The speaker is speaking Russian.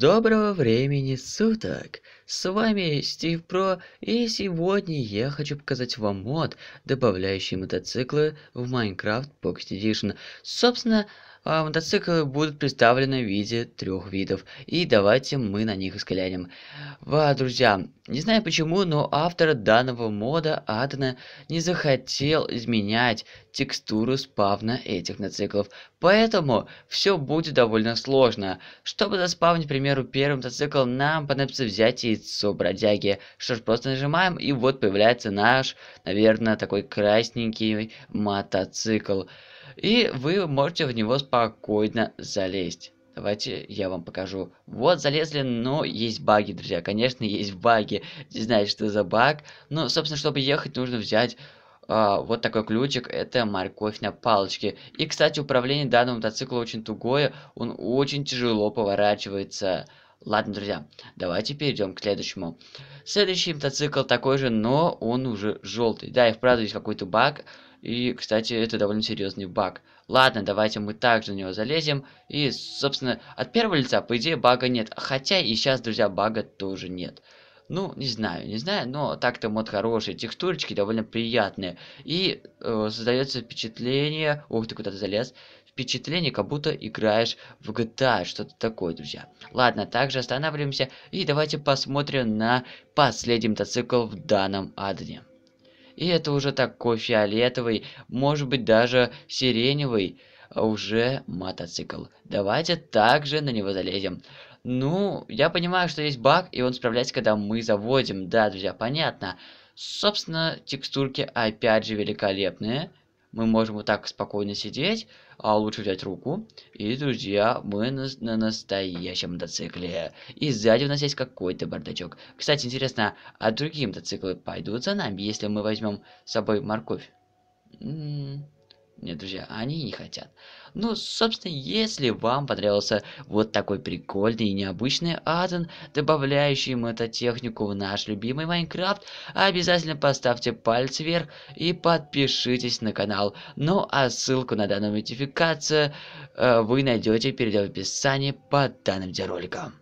Доброго времени суток! С вами Стив Про, и сегодня я хочу показать вам мод, добавляющий мотоциклы в Minecraft Pocket Edition. Собственно, а, Мотоциклы будут представлены в виде трех видов, и давайте мы на них искалянем. Друзья, не знаю почему, но автор данного мода Адена не захотел изменять текстуру спавна этих мотоциклов, поэтому все будет довольно сложно. Чтобы заспавнить, к примеру, первый мотоцикл, нам понадобится взять яйцо бродяги. Что ж, просто нажимаем, и вот появляется наш, наверное, такой красненький мотоцикл. И вы можете в него спокойно залезть. Давайте я вам покажу. Вот, залезли, но есть баги, друзья. Конечно, есть баги. Не знаю, что за баг. Но, собственно, чтобы ехать, нужно взять э, вот такой ключик. Это морковь на палочке. И, кстати, управление данного мотоцикла очень тугое. Он очень тяжело поворачивается. Ладно, друзья, давайте перейдем к следующему. Следующий мотоцикл такой же, но он уже желтый. Да, и вправду есть какой-то баг. И, кстати, это довольно серьезный баг. Ладно, давайте мы также на него залезем. И, собственно, от первого лица, по идее, бага нет. Хотя и сейчас, друзья, бага тоже нет. Ну, не знаю, не знаю, но так-то мод хороший, текстурочки довольно приятные. И э, создается впечатление... Ух ты, куда-то залез впечатление, как будто играешь в GTA, что-то такое, друзья. Ладно, также останавливаемся и давайте посмотрим на последний мотоцикл в данном адне. И это уже такой фиолетовый, может быть даже сиреневый а, уже мотоцикл. Давайте также на него залезем. Ну, я понимаю, что есть баг, и он справляется, когда мы заводим. Да, друзья, понятно. Собственно, текстурки опять же великолепные мы можем вот так спокойно сидеть, а лучше взять руку. И, друзья, мы на, на настоящем мотоцикле. И сзади у нас есть какой-то бардачок. Кстати, интересно, а другие мотоциклы пойдут за нами, если мы возьмем с собой морковь? М м-м. -м -м. Нет, друзья, они не хотят. Ну, собственно, если вам понравился вот такой прикольный и необычный аддон, добавляющий мототехнику в наш любимый Майнкрафт, обязательно поставьте палец вверх и подпишитесь на канал. Ну, а ссылку на данную модификацию э, вы найдете перед в описании под данным видеороликом.